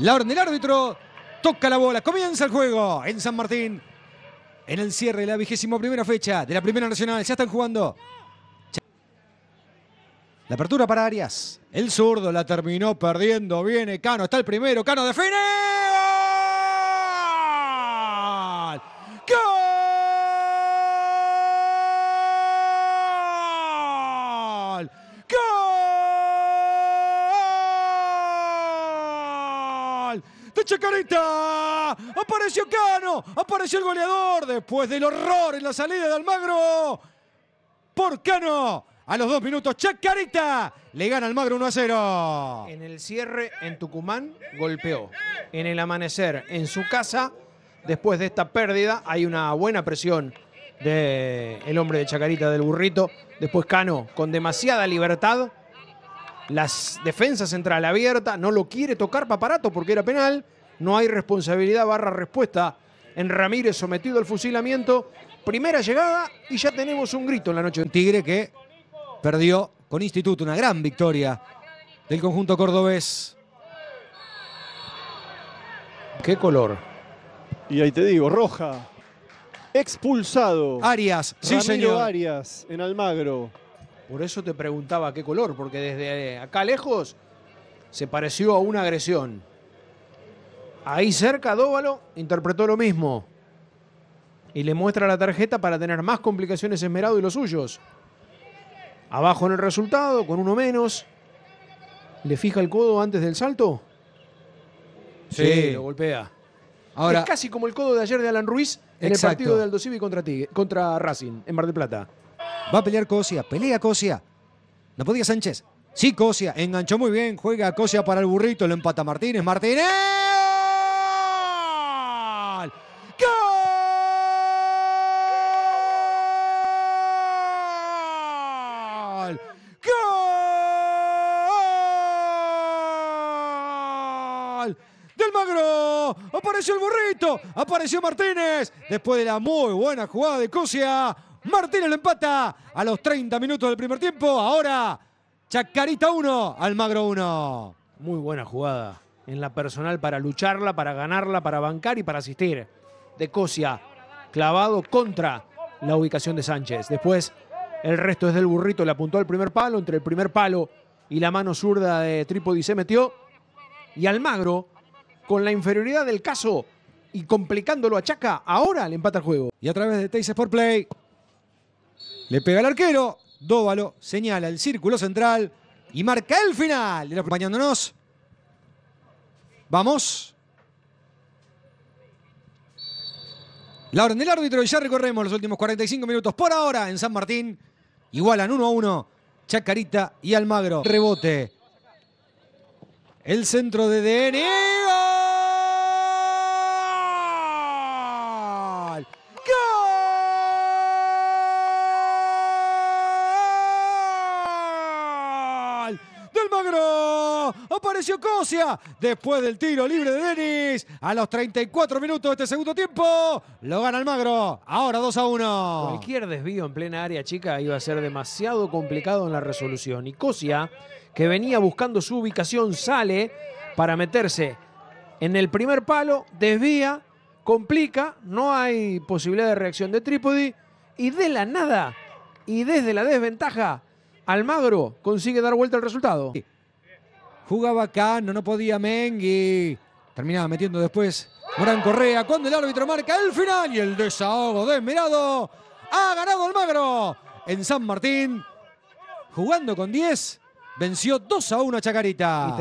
La orden del árbitro. Toca la bola. Comienza el juego en San Martín. En el cierre de la vigésima primera fecha de la Primera Nacional. Ya están jugando. La apertura para Arias. El zurdo la terminó perdiendo. Viene Cano. Está el primero. Cano define. de Chacarita. Apareció Cano, apareció el goleador después del horror en la salida de Almagro. Por Cano, a los dos minutos, Chacarita le gana Almagro 1 a 0. En el cierre en Tucumán golpeó. En el amanecer en su casa, después de esta pérdida, hay una buena presión del hombre de Chacarita del burrito. Después Cano con demasiada libertad las defensas central abierta, no lo quiere tocar Paparato porque era penal, no hay responsabilidad barra respuesta en Ramírez sometido al fusilamiento, primera llegada y ya tenemos un grito en la noche. en Tigre que perdió con Instituto, una gran victoria del conjunto cordobés. ¿Qué color? Y ahí te digo, roja. Expulsado. Arias, sí señor. Arias en Almagro. Por eso te preguntaba qué color, porque desde eh, acá lejos se pareció a una agresión. Ahí cerca Dóvalo interpretó lo mismo. Y le muestra la tarjeta para tener más complicaciones Esmerado y los suyos. Abajo en el resultado, con uno menos. ¿Le fija el codo antes del salto? Sí, lo golpea. Ahora, es casi como el codo de ayer de Alan Ruiz en el partido de Aldo contra, contra Racing, en Mar del Plata. Va a pelear Cosia. Pelea Cosia. No podía Sánchez. Sí, Cosia. Enganchó muy bien. Juega Cosia para el burrito. Lo empata Martínez. Martínez. ¡Gol! ¡Gol! Del Magro. Apareció el burrito. Apareció Martínez. Después de la muy buena jugada de Cosia. Martínez lo empata a los 30 minutos del primer tiempo. Ahora Chacarita 1, Almagro 1. Muy buena jugada en la personal para lucharla, para ganarla, para bancar y para asistir. De Cosia, clavado contra la ubicación de Sánchez. Después, el resto es del burrito, le apuntó al primer palo, entre el primer palo y la mano zurda de Trípodi se metió. Y Almagro, con la inferioridad del caso y complicándolo a Chaca, ahora le empata el juego. Y a través de Teis Sport Play. Le pega al arquero, Dóvalo señala el círculo central y marca el final. Acompañándonos. Vamos. La orden del árbitro y ya recorremos los últimos 45 minutos por ahora en San Martín. Igualan 1 a 1 Chacarita y Almagro. Rebote. El centro de DN. del Magro. Apareció Cosia después del tiro libre de Denis. A los 34 minutos de este segundo tiempo lo gana el Magro. Ahora 2 a 1. Cualquier desvío en plena área chica iba a ser demasiado complicado en la resolución. Y Cosia, que venía buscando su ubicación, sale para meterse en el primer palo, desvía, complica, no hay posibilidad de reacción de Trípodi y de la nada y desde la desventaja Almagro consigue dar vuelta al resultado. Jugaba acá, no, no podía Mengui. Terminaba metiendo después Gran Correa cuando el árbitro marca el final y el desahogo de Mirado. Ha ganado Almagro en San Martín. Jugando con 10, venció 2 a 1 a Chacarita.